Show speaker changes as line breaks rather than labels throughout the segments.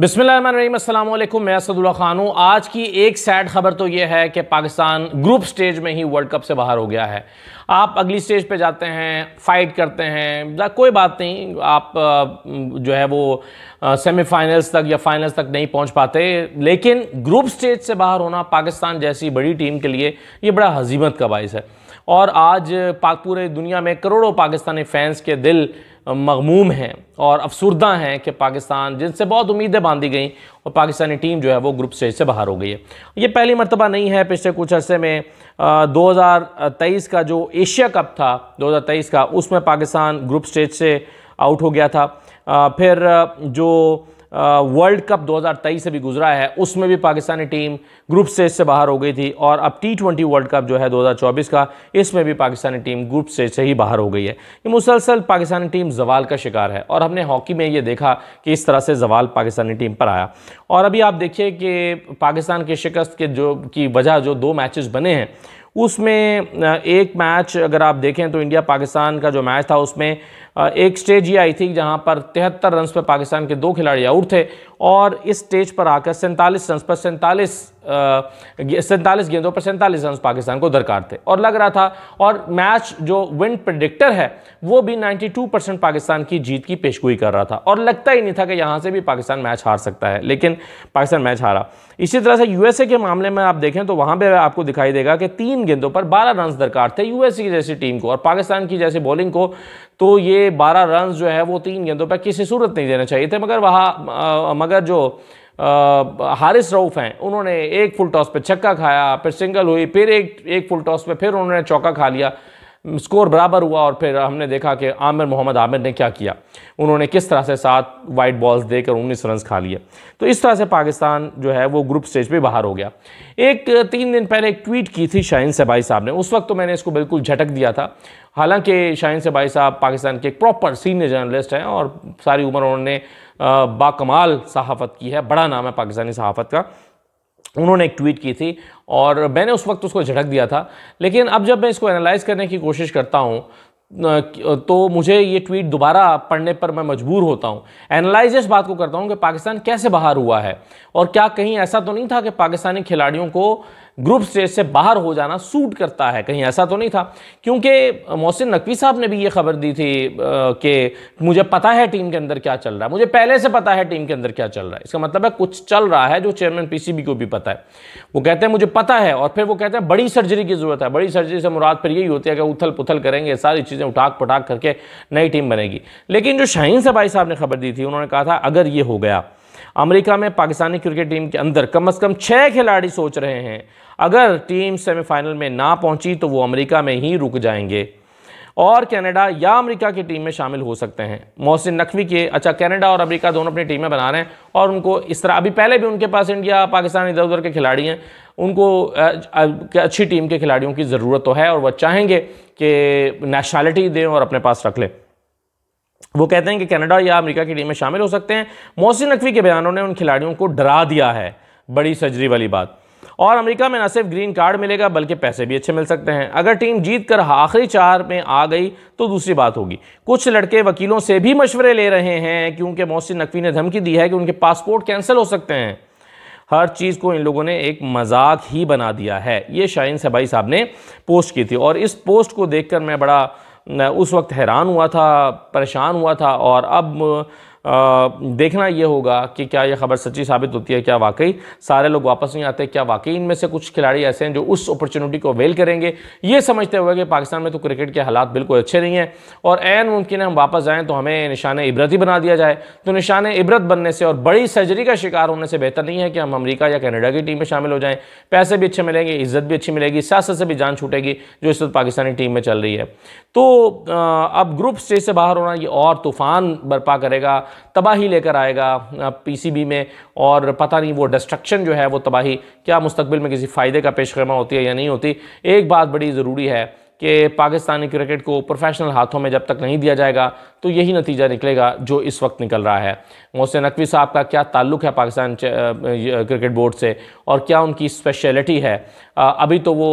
बिस्मिल्लाम मैं असदुल्ला खान हूँ आज की एक सैड खबर तो यह है कि पाकिस्तान ग्रुप स्टेज में ही वर्ल्ड कप से बाहर हो गया है आप अगली स्टेज पे जाते हैं फाइट करते हैं कोई बात नहीं आप जो है वो सेमीफाइनल्स तक या फाइनल्स तक नहीं पहुंच पाते लेकिन ग्रुप स्टेज से बाहर होना पाकिस्तान जैसी बड़ी टीम के लिए ये बड़ा हजीमत का बायस है और आज पाक पूरे दुनिया में करोड़ों पाकिस्तानी फैंस के दिल मगमूम हैं और अफसरदा हैं कि पाकिस्तान जिनसे बहुत उम्मीदें बांधी गई और पाकिस्तानी टीम जो है वो ग्रुप स्टेज से बाहर हो गई है ये पहली मरतबा नहीं है पिछले कुछ अरसे में दो हज़ार तेईस का जो एशिया कप था दो हज़ार तेईस का उसमें पाकिस्तान ग्रुप स्टेज से आउट हो गया था आ, फिर जो वर्ल्ड कप 2023 से भी गुजरा है उसमें भी पाकिस्तानी टीम ग्रुप स्टेज से बाहर हो गई थी और अब टी ट्वेंटी वर्ल्ड कप जो है 2024 का इसमें भी पाकिस्तानी टीम ग्रुप स्टेज से ही बाहर हो गई है ये मुसलसल पाकिस्तानी टीम जवाल का शिकार है और हमने हॉकी में ये देखा कि इस तरह से जवाल पाकिस्तानी टीम पर आया और अभी आप देखिए कि पाकिस्तान के शिकस्त के जो की वजह जो दो मैचेस बने हैं उसमें एक मैच अगर आप देखें तो इंडिया पाकिस्तान का जो मैच था उसमें एक स्टेज ये आई थी जहां पर तिहत्तर रन पर पाकिस्तान के दो खिलाड़ी आउट थे और इस स्टेज पर आकर सैंतालीस रन पर सैंतालीस सैंतालीस गेंदों पर सैंतालीस रन पाकिस्तान को दरकार थे और लग रहा था और मैच जो विन प्रडिक्टर है वो भी 92 परसेंट पाकिस्तान की जीत की पेशगोई कर रहा था और लगता ही नहीं था कि यहाँ से भी पाकिस्तान मैच हार सकता है लेकिन पाकिस्तान मैच हारा इसी तरह से यूएसए के मामले में आप देखें तो वहाँ पर आपको दिखाई देगा कि तीन गेंदों पर बारह रन दरकार थे यूएसए की जैसी टीम को और पाकिस्तान की जैसे बॉलिंग को तो ये 12 रन जो है वो तीन गेंदों पर किसी सूरत नहीं देना चाहिए थे मगर वहाँ मगर जो आ, हारिस रऊफ़ हैं उन्होंने एक फुल टॉस पे छक्का खाया फिर सिंगल हुई फिर एक एक फुल टॉस पे फिर उन्होंने चौका खा लिया स्कोर बराबर हुआ और फिर हमने देखा कि आमिर मोहम्मद आमिर ने क्या किया उन्होंने किस तरह से सात वाइट बॉल्स देकर उन्नीस रन खा लिए तो इस तरह से पाकिस्तान जो है वो ग्रुप स्टेज पे बाहर हो गया एक तीन दिन पहले एक ट्वीट की थी शाहिन सबाई साहब ने उस वक्त तो मैंने इसको बिल्कुल झटक दिया था हालांकि शाहिन सबाई साहब पाकिस्तान के एक प्रॉपर सीनियर जर्नलिस्ट हैं और सारी उम्र उन्होंने बाकमाल सहाफ़त की है बड़ा नाम है पाकिस्तानी सहाफ़त का उन्होंने एक ट्वीट की थी और मैंने उस वक्त उसको झटक दिया था लेकिन अब जब मैं इसको एनालाइज करने की कोशिश करता हूँ तो मुझे ये ट्वीट दोबारा पढ़ने पर मैं मजबूर होता हूँ एनालाइज इस बात को करता हूँ कि पाकिस्तान कैसे बाहर हुआ है और क्या कहीं ऐसा तो नहीं था कि पाकिस्तानी खिलाड़ियों को ग्रुप स्टेज से बाहर हो जाना सूट करता है कहीं ऐसा तो नहीं था क्योंकि मोहसिन नकवी साहब ने भी ये खबर दी थी कि मुझे पता है टीम के अंदर क्या चल रहा है मुझे पहले से पता है टीम के अंदर क्या चल रहा है इसका मतलब है कुछ चल रहा है जो चेयरमैन पीसीबी को भी पता है वो कहते हैं मुझे पता है और फिर वो कहते हैं बड़ी सर्जरी की ज़रूरत है बड़ी सर्जरी से मुराद फिर यही होती है कि उथल पुथल करेंगे सारी चीज़ें उठाक पटाक करके नई टीम बनेगी लेकिन जो शाहीन सबाई साहब ने खबर दी थी उन्होंने कहा था अगर ये हो गया अमेरिका में पाकिस्तानी क्रिकेट टीम के अंदर कम अज़ कम छः खिलाड़ी सोच रहे हैं अगर टीम सेमीफाइनल में ना पहुंची तो वो अमेरिका में ही रुक जाएंगे और कनाडा या अमेरिका की टीम में शामिल हो सकते हैं मोहसिन नकवी के अच्छा कनाडा और अमेरिका दोनों अपनी टीमें बना रहे हैं और उनको इस तरह अभी पहले भी उनके पास इंडिया पाकिस्तान इधर उधर के खिलाड़ी हैं उनको अच्छी टीम के खिलाड़ियों की ज़रूरत तो है और वह चाहेंगे कि नेशनैलिटी दें और अपने पास रख लें वो कहते हैं कि कनाडा या अमेरिका की टीम में शामिल हो सकते हैं मोहसिन नकवी के बयानों ने उन खिलाड़ियों को डरा दिया है बड़ी सर्जरी वाली बात और अमेरिका में न सिर्फ ग्रीन कार्ड मिलेगा बल्कि पैसे भी अच्छे मिल सकते हैं अगर टीम जीत कर आखिरी चार में आ गई तो दूसरी बात होगी कुछ लड़के वकीलों से भी मशवरे ले रहे हैं क्योंकि मोहसिन नकवी ने धमकी दी है कि उनके पासपोर्ट कैंसिल हो सकते हैं हर चीज़ को इन लोगों ने एक मजाक ही बना दिया है ये शाइन सबाई साहब ने पोस्ट की थी और इस पोस्ट को देखकर मैं बड़ा उस वक्त हैरान हुआ था परेशान हुआ था और अब देखना ये होगा कि क्या यह खबर सच्ची साबित होती है क्या वाकई सारे लोग वापस नहीं आते क्या वाकई इनमें से कुछ खिलाड़ी ऐसे हैं जो उस अपॉर्चुनिटी को अवेल करेंगे ये समझते हुए कि पाकिस्तान में तो क्रिकेट के हालात बिल्कुल अच्छे नहीं हैं और एन मुमकिन है हम वापस जाएँ तो हमें निशान इबरत ही बना दिया जाए तो निशान इबरत बनने से और बड़ी सर्जरी का शिकार होने से बेहतर नहीं है कि हम अमरीका या कैनेडा की टीम में शामिल हो जाएँ पैसे भी अच्छे मिलेंगे इज्जत भी अच्छी मिलेगी सियासत से भी जान छूटेगी जो इस वक्त पाकिस्तानी टीम में चल रही है तो अब ग्रुप स्टेज से बाहर होना ये और तूफान बर्पा करेगा तबाही लेकर आएगा पीसीबी में और पता नहीं वो डिस्ट्रक्शन जो है वो तबाही क्या मुस्तबिल में किसी फ़ायदे का पेशकमा होती है या नहीं होती एक बात बड़ी ज़रूरी है कि पाकिस्तानी क्रिकेट को प्रोफेशनल हाथों में जब तक नहीं दिया जाएगा तो यही नतीजा निकलेगा जो इस वक्त निकल रहा है मोहसिन नकवी साहब का क्या ताल्लुक है पाकिस्तान क्रिकेट बोर्ड से और क्या उनकी स्पेशलिटी है अभी तो वो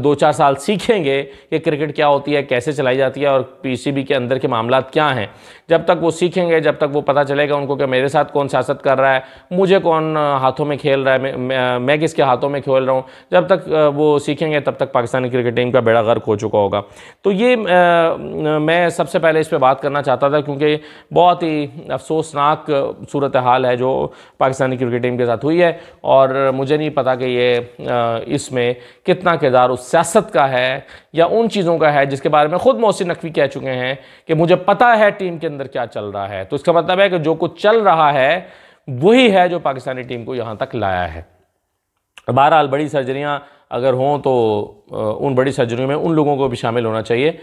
दो चार साल सीखेंगे कि क्रिकेट क्या होती है कैसे चलाई जाती है और पी के अंदर के मामला क्या हैं जब तक वो सीखेंगे जब तक वो पता चलेगा उनको कि मेरे साथ कौन सियासत कर रहा है मुझे कौन हाथों में खेल रहा है मैं, मैं किसके हाथों में खेल रहा हूँ जब तक वो सीखेंगे तब तक पाकिस्तानी क्रिकेट टीम का बेड़ा गर्क हो चुका होगा तो ये आ, मैं सबसे पहले इस पर बात करना चाहता था क्योंकि बहुत ही अफसोसनाक सूरत हाल है जो पाकिस्तानी क्रिकेट टीम के साथ हुई है और मुझे नहीं पता कि ये इसमें कितना किरदार उस सियासत का है या उन चीज़ों का है जिसके बारे में ख़ुद मोहसिन नकवी कह चुके हैं कि मुझे पता है टीम के अंदर क्या चल रहा है तो इसका मतलब है कि जो कुछ चल रहा है वही है जो पाकिस्तानी टीम को यहाँ तक लाया है बहरहाल बड़ी सर्जरियाँ अगर हों तो उन बड़ी सर्जरियों में उन लोगों को भी शामिल होना चाहिए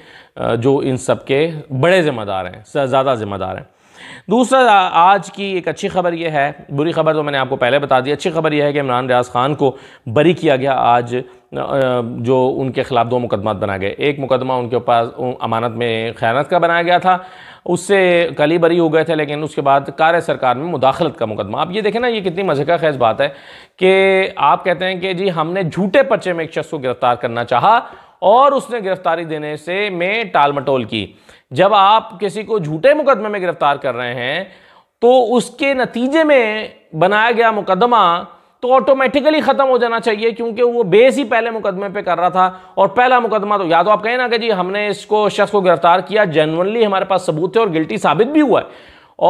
जो इन सब के बड़े ज़िम्मेदार हैं ज़्यादा ज़िम्मेदार हैं दूसरा आज की एक अच्छी खबर यह है बुरी खबर तो मैंने आपको पहले बता दी अच्छी खबर यह है कि इमरान रियाज खान को बरी किया गया आज जो उनके ख़िलाफ़ दो मुकदमा बनाए गए एक मुकदमा उनके पास अमानत में ख़यानत का बनाया गया था उससे कली बरी हो गए थे लेकिन उसके बाद कार सरकार में मुदाखलत का मुकदमा आप ये देखें ना ये कितनी मज़े का खैज बात है कि आप कहते हैं कि जी हमने झूठे पर्चे में एक शख्स को गिरफ़्तार करना चाहा और उसने गिरफ्तारी देने से में टाल मटोल की जब आप किसी को झूठे मुकदमे में गिरफ़्तार कर रहे हैं तो उसके नतीजे में बनाया गया मुकदमा तो ऑटोमेटिकली ख़त्म हो जाना चाहिए क्योंकि वो बेस ही पहले मुकदमे पे कर रहा था और पहला मुकदमा तो या तो आप कहें ना कि जी हमने इसको शख्स को गिरफ्तार किया जनरली हमारे पास सबूत थे और गिल्टी साबित भी हुआ है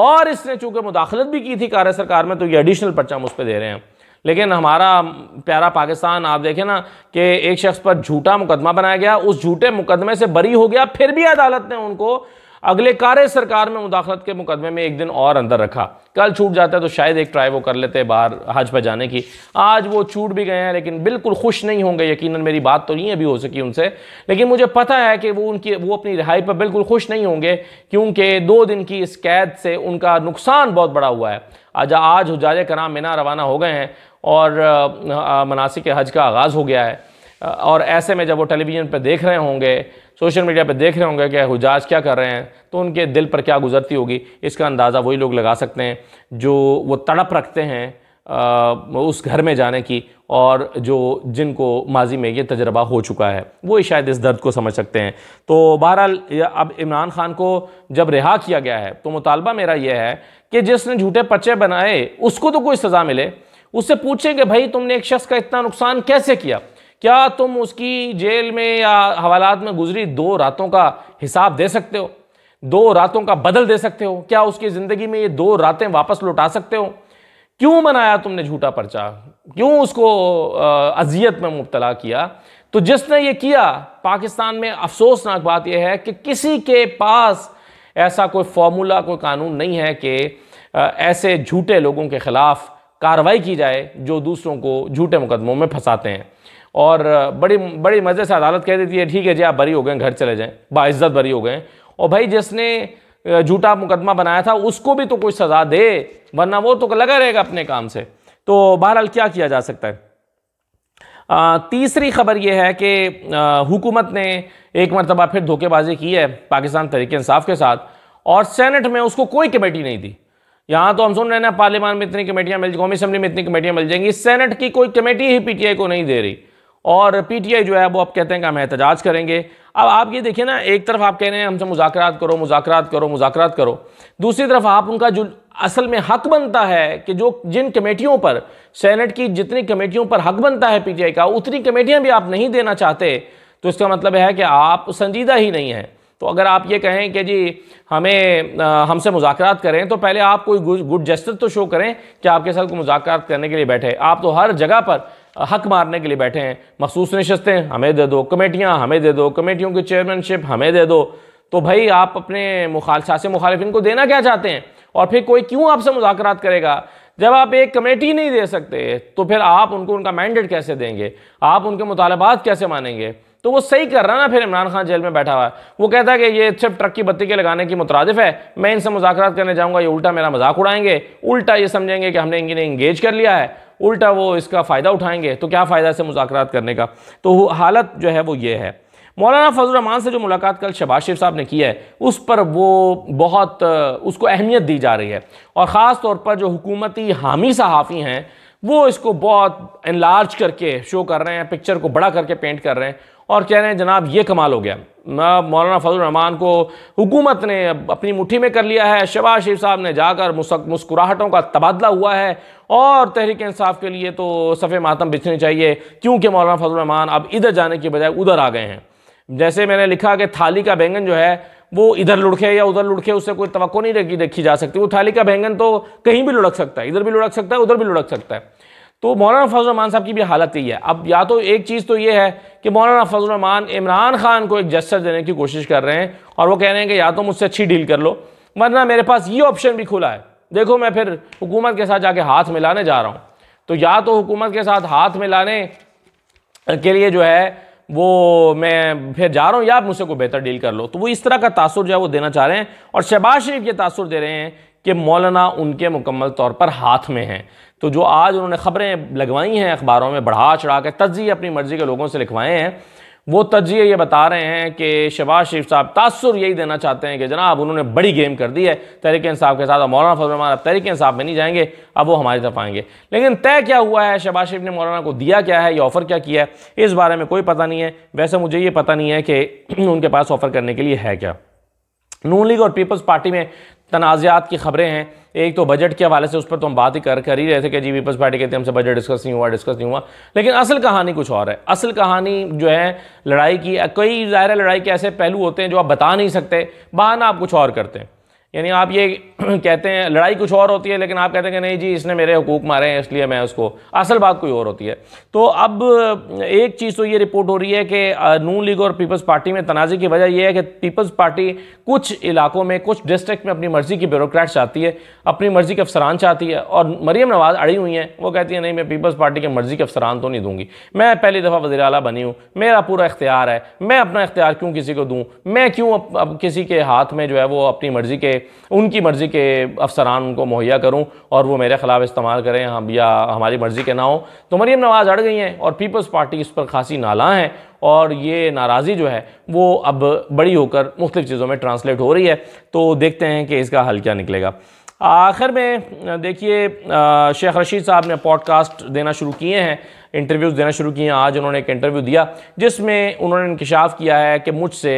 और इसने चूंकि मुदाखलत भी की थी कार्य सरकार में तो ये एडिशनल पर्चा हम उस पर दे रहे हैं लेकिन हमारा प्यारा पाकिस्तान आप देखें ना कि एक शख्स पर झूठा मुकदमा बनाया गया उस झूठे मुकदमे से बरी हो गया फिर भी अदालत ने उनको अगले कार्य सरकार में मुदाखलत के मुकदमे में एक दिन और अंदर रखा कल छूट जाता है तो शायद एक ट्राई वो कर लेते हैं बाहर हज पर जाने की आज वो छूट भी गए हैं लेकिन बिल्कुल खुश नहीं होंगे यकीन मेरी बात तो नहीं अभी हो सकी उनसे लेकिन मुझे पता है कि वो उनकी वो अपनी रिहाई पर बिल्कुल खुश नहीं होंगे क्योंकि दो दिन की इस कैद से उनका नुकसान बहुत बड़ा हुआ है आज आज हजाज कराम मिना रवाना हो गए हैं और मनासिक हज का आगाज़ हो गया है और ऐसे में जब वो टेलीविज़न पर देख रहे होंगे सोशल मीडिया पर देख रहे होंगे कि हुजाज क्या कर रहे हैं तो उनके दिल पर क्या गुजरती होगी इसका अंदाज़ा वही लोग लगा सकते हैं जो वो तड़प रखते हैं आ, उस घर में जाने की और जो जिनको माजी में ये तजर्बा हो चुका है वो शायद इस दर्द को समझ सकते हैं तो बहरहाल अब इमरान खान को जब रिहा किया गया है तो मुतालबा मेरा यह है कि जिसने झूठे पर्चे बनाए उसको तो कोई सज़ा मिले उससे पूछें कि भाई तुमने एक शख्स का इतना नुकसान कैसे किया क्या तुम उसकी जेल में या हवालात में गुजरी दो रातों का हिसाब दे सकते हो दो रातों का बदल दे सकते हो क्या उसकी ज़िंदगी में ये दो रातें वापस लौटा सकते हो क्यों मनाया तुमने झूठा पर्चा क्यों उसको अजियत में मुबतला किया तो जिसने ये किया पाकिस्तान में अफसोसनाक बात यह है कि किसी के पास ऐसा कोई फॉर्मूला कोई कानून नहीं है कि ऐसे झूठे लोगों के ख़िलाफ़ कार्रवाई की जाए जो दूसरों को झूठे मुकदमों में फंसाते हैं और बड़ी बड़ी मज़े से अदालत कह देती है ठीक है जी आप बरी हो गए घर चले जाएँ बाइज्जत बरी हो गए और भाई जिसने झूठा मुकदमा बनाया था उसको भी तो कोई सज़ा दे वरना वो तो लगा रहेगा अपने काम से तो बहरहाल क्या किया जा सकता है आ, तीसरी खबर यह है कि हुकूमत ने एक मरतबा फिर धोखेबाजी की है पाकिस्तान तरीके इंसाफ के साथ और सेनेट में उसको कोई कमेटी नहीं दी यहाँ तो हम सुन रहे हैं पार्लियामान में इतनी कमेटियाँ मिल कौमी असम्बली में इतनी कमेटियाँ मिल जाएंगी सेनेट की कोई कमेटी ही पीटीआई को नहीं दे रही और पीटीआई जो है वो आप कहते हैं कि हम एहतजाज करेंगे अब आप ये देखिए ना एक तरफ आप कह रहे हैं हमसे मुजाकर करो मुजाकर करो मुजाकर करो दूसरी तरफ आप उनका जो असल में हक बनता है कि जो जिन कमेटियों पर सेनेट की जितनी कमेटियों पर हक बनता है पीटीआई का उतनी कमेटियां भी आप नहीं देना चाहते तो इसका मतलब है कि आप संजीदा ही नहीं हैं तो अगर आप ये कहें कि जी हमें हमसे मुजाकर करें तो पहले आप कोई गुड जस्टिस तो शो करें कि आपके साथ को मुजाकर करने के लिए बैठे आप तो हर जगह पर हक मारने के लिए बैठे हैं मखसूस नशस्तें हमें दे दो कमेटियाँ हमें दे दो कमेटियों की चेयरमैनशिप हमें दे दो तो भाई आप अपने मुखाल मुखालिफिन को देना क्या चाहते हैं और फिर कोई क्यों आपसे मुजाकर करेगा जब आप एक कमेटी नहीं दे सकते तो फिर आप उनको उनका मैंडेट कैसे देंगे आप उनके मुतालबात कैसे मानेंगे तो वो सही कर रहा है ना फिर इमरान खान जेल में बैठा हुआ है वो कहता है कि ये सिर्फ ट्रक की बत्ती के लगाने की मुतरद है मैं इनसे मुजाकर करने जाऊँगा ये उल्टा मेरा मजाक उड़ाएंगे उल्टा ये समझेंगे कि हमने इनकी इंगेज कर लिया है उल्टा वो इसका फ़ायदा उठाएंगे तो क्या फ़ायदा से मुजाकर करने का तो हालत जो है वो ये है मौलाना फजल रहमान से जो मुलाकात कल शबाज शेफ साहब ने की है उस पर वो बहुत उसको अहमियत दी जा रही है और ख़ास तौर पर जो हुकूमती हामी सहाफ़ी हैं वो इसको बहुत इनलार्ज करके शो कर रहे हैं पिक्चर को बड़ा करके पेंट कर रहे हैं और कह रहे हैं जनाब ये कमाल हो गया मौलाना फजल रहमान को हुकूमत ने अपनी मुट्ठी में कर लिया है शबाज शरीफ साहब ने जाकर मुस्कुराहटों का तबादला हुआ है और तहरीक इंसाफ के लिए तो सफ़े मातम बिछने चाहिए क्योंकि मौलाना फजल रहमान अब इधर जाने के बजाय उधर आ गए हैं जैसे मैंने लिखा कि थाली का बैंगन जो है वो इधर लुढ़के या उधर लुढ़के उससे कोई तो नहीं रखी देखी जा सकती वो थाली का बैंगन तो कहीं भी लुढ़क सकता है इधर भी लुढ़क सकता है उधर भी लुढ़क सकता है तो मौलाना रमान साहब की भी हालत यही है अब या तो एक चीज़ तो ये है कि मौलाना रमान इमरान खान को एक जस्टर देने की कोशिश कर रहे हैं और वो कह रहे हैं कि या तो मुझसे अच्छी डील कर लो वरना मेरे पास ये ऑप्शन भी खुला है देखो मैं फिर हुकूमत के साथ जाके हाथ मिलाने जा रहा हूँ तो या तो हुकूमत के साथ हाथ मिलाने के लिए जो है वो मैं फिर जा रहा हूँ या आप मुझसे कोई बेहतर डील कर लो तो वो इस तरह का तासुर जो है वो देना चाह रहे हैं और शहबाज शरीफ ये तासुर दे रहे हैं कि मौलाना उनके मुकम्मल तौर पर हाथ में हैं तो जो आज उन्होंने ख़बरें लगवाई हैं अखबारों में बढ़ा चढ़ा कर तजिए अपनी मर्ज़ी के लोगों से लिखवाए हैं वो तजिए ये बता रहे हैं कि शबाज शरीफ साहब तासर यही देना चाहते हैं कि जनाब उन्होंने बड़ी गेम कर दी है तहरीक इंसाफ के साथ और मौलाना फजलरमान अब तहरीक इंसाफ में नहीं जाएंगे अब वो हमारी तरफ आएंगे लेकिन तय क्या हुआ है शबाज शरीफ ने मौलाना को दिया क्या है या ऑफ़र क्या किया है इस बारे में कोई पता नहीं है वैसे मुझे ये पता नहीं है कि उनके पास ऑफ़र करने के लिए है क्या नून लीग और पीपल्स पार्टी में तनाज़ात की खबरें हैं एक तो बजट के हवाले से उस पर तो हम बात ही कर कर ही रहे थे कि जी पीपल्स पार्टी कहते हैं हमसे बजट डिस्कस नहीं हुआ डिस्कस नहीं हुआ लेकिन असल कहानी कुछ और है असल कहानी जो है लड़ाई की कई ज़ाहिर लड़ाई के ऐसे पहलू होते हैं जो आप बता नहीं सकते बहाना आप कुछ और करते हैं यानी आप ये कहते हैं लड़ाई कुछ और होती है लेकिन आप कहते हैं कि नहीं जी इसने मेरे हकूक मारे हैं इसलिए मैं उसको असल बात कोई और होती है तो अब एक चीज़ तो ये रिपोर्ट हो रही है कि नून लीग और पीपल्स पार्टी में तनाज़े की वजह यह है कि पीपल्स पार्टी कुछ इलाकों में कुछ डिस्ट्रिक्ट में अपनी मर्ज़ी की ब्यूरोक्रेट चाहती है अपनी मर्ज़ी के अफसरान चाहती है और मरीम नवाज़ अड़ी हुई हैं वो कहती है नहीं मैं पीपल्स पार्टी के मर्ज़ी के अफसरान तो नहीं दूँगी मैं पहली दफ़ा वजी अला बनी हूँ मेरा पूरा इख्तियार है मैं अपना इख्तियार क्यों किसी को दूँ मैं क्यों अब किसी के हाथ में जो है वो अपनी मर्ज़ी के उनकी मर्ज़ी के अफसरान उनको मुहैया करूँ और वो मेरे ख़िलाफ़ इस्तेमाल करें हम हाँ या हमारी मर्ज़ी के ना हो तो मरीम नवाज़ अड़ गई हैं और पीपल्स पार्टी इस पर खासी नाला हैं और ये नाराजी जो है वो अब बड़ी होकर मुख्तफ चीज़ों में ट्रांसलेट हो रही है तो देखते हैं कि इसका हल क्या निकलेगा आखिर में देखिए शेख रशीद साहब ने पॉडकास्ट देना शुरू किए हैं इंटरव्यूज़ देना शुरू किए हैं आज उन्होंने एक इंटरव्यू दिया जिसमें उन्होंने इंकशाफ किया है कि मुझसे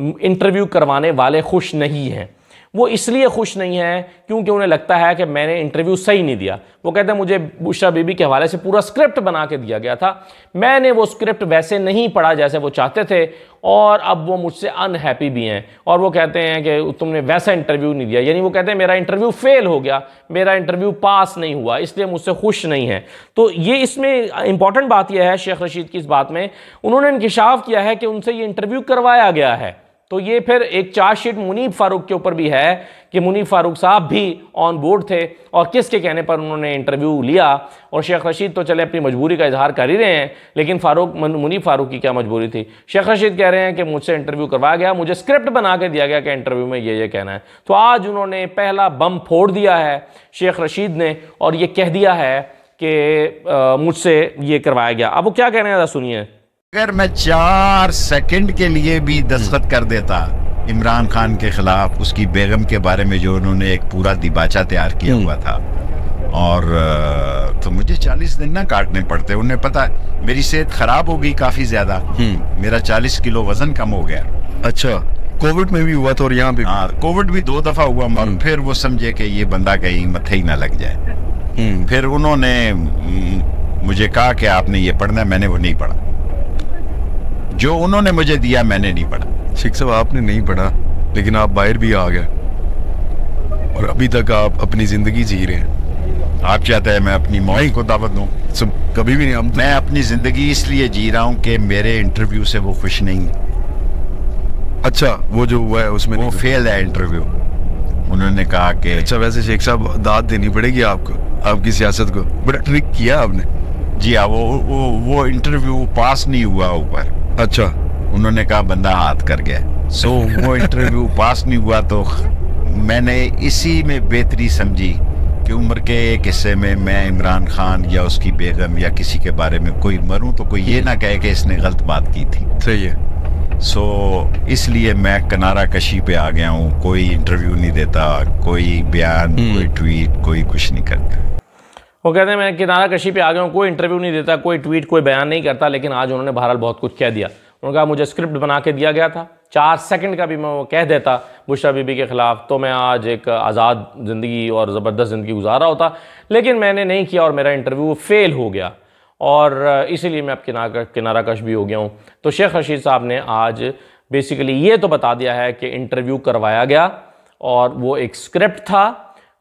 इंटरव्यू करवाने वाले खुश नहीं हैं वो इसलिए खुश नहीं है क्योंकि उन्हें लगता है कि मैंने इंटरव्यू सही नहीं दिया वो कहते हैं मुझे बुशरा बीबी के हवाले से पूरा स्क्रिप्ट बना के दिया गया था मैंने वो स्क्रिप्ट वैसे नहीं पढ़ा जैसे वो चाहते थे और अब वो मुझसे अनहैप्पी भी हैं और वो कहते हैं कि तुमने वैसा इंटरव्यू नहीं दिया यानी वो कहते हैं मेरा इंटरव्यू फेल हो गया मेरा इंटरव्यू पास नहीं हुआ इसलिए मुझसे खुश नहीं है तो ये इसमें इंपॉर्टेंट बात यह है शेख रशीद की इस बात में उन्होंने इंकशाफ किया है कि उनसे ये इंटरव्यू करवाया गया है तो ये फिर एक चार्ज शीट मुनीब फारूक के ऊपर भी है कि मुनीब फारूक साहब भी ऑन बोर्ड थे और किसके कहने पर उन्होंने इंटरव्यू लिया और शेख रशीद तो चले अपनी मजबूरी का इजहार कर ही रहे हैं लेकिन फारूक मुनीब फारूक की क्या मजबूरी थी शेख रशीद कह रहे हैं कि मुझसे इंटरव्यू करवाया गया मुझे स्क्रिप्ट बना के दिया गया कि इंटरव्यू में ये ये कहना है तो आज उन्होंने पहला बम फोड़ दिया है शेख रशीद ने और ये कह दिया है कि मुझसे ये करवाया गया अब वो क्या कह रहे हैं सुनिए
अगर मैं चार सेकंड के लिए भी दस्तखत कर देता इमरान खान के खिलाफ उसकी बेगम के बारे में जो उन्होंने एक पूरा दिबाचा तैयार किया हम्म। हुआ था और तो मुझे चालीस दिन ना काटने पड़ते उन्हें पता मेरी सेहत खराब हो गई काफी ज्यादा हम्म। मेरा चालीस किलो वजन कम हो गया अच्छा कोविड में भी हुआ था और यहाँ भी हाँ कोविड भी दो दफा हुआ मगर हम्म। फिर वो समझे कि ये बंदा कहीं मथे ही ना लग जाए फिर उन्होंने मुझे कहा कि आपने ये पढ़ना मैंने वो नहीं पढ़ा जो उन्होंने मुझे दिया मैंने नहीं पढ़ा शेख साहब आपने नहीं पढ़ा लेकिन आप बाहर भी आ गए और अभी तक आप अपनी जिंदगी जी रहे हैं आप चाहते हैं मैं अपनी मौत को दावत दूँ सब कभी भी नहीं तो- मैं अपनी जिंदगी इसलिए जी रहा हूँ कि मेरे इंटरव्यू से वो खुश नहीं है अच्छा वो जो हुआ है उसमें वो फेल है इंटरव्यू उन्होंने कहा कि अच्छा वैसे शेख साहब दाद देनी पड़ेगी आपको आपकी सियासत को बड़ा ट्रिक किया आपने जी हाँ वो वो, वो इंटरव्यू पास नहीं हुआ ऊपर अच्छा उन्होंने कहा बंदा हाथ कर गया सो so, वो इंटरव्यू पास नहीं हुआ तो मैंने इसी में बेहतरी समझी कि उम्र के एक हिस्से में मैं इमरान खान या उसकी बेगम या किसी के बारे में कोई मरूं तो कोई ये ना कहे कि इसने गलत बात की थी सही है सो so, इसलिए मैं कनारा कशी पे आ गया हूँ कोई इंटरव्यू नहीं देता कोई बयान हम्म। कोई ट्वीट कोई कुछ नहीं करता
वो कहते हैं मैं किनारा कशी पे आ गया हूँ कोई इंटरव्यू नहीं देता कोई ट्वीट कोई बयान नहीं करता लेकिन आज उन्होंने बहरहाल बहुत कुछ कह दिया उन्होंने कहा मुझे स्क्रिप्ट बना के दिया गया था चार सेकंड का भी मैं वो कह देता बुशरा बीबी के ख़िलाफ़ तो मैं आज एक आज़ाद ज़िंदगी और ज़बरदस्त ज़िंदगी गुजारा होता लेकिन मैंने नहीं किया और मेरा इंटरव्यू फेल हो गया और इसीलिए मैं अब किनारा किनारा कश भी हो गया हूँ तो शेख रशीद साहब ने आज बेसिकली ये तो बता दिया है कि इंटरव्यू करवाया गया और वो एक स्क्रिप्ट था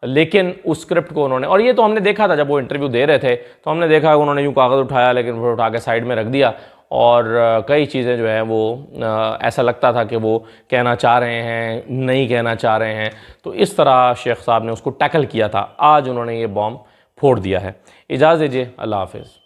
लेकिन उस स्क्रिप्ट को उन्होंने और ये तो हमने देखा था जब वो इंटरव्यू दे रहे थे तो हमने देखा उन्होंने यूँ कागज़ उठाया लेकिन फिर उठा के साइड में रख दिया और कई चीज़ें जो है वो ऐसा लगता था कि वो कहना चाह रहे हैं नहीं कहना चाह रहे हैं तो इस तरह शेख साहब ने उसको टैकल किया था आज उन्होंने ये बॉम्ब फोड़ दिया है इजाज़ दीजिए अल्लाह हाफिज़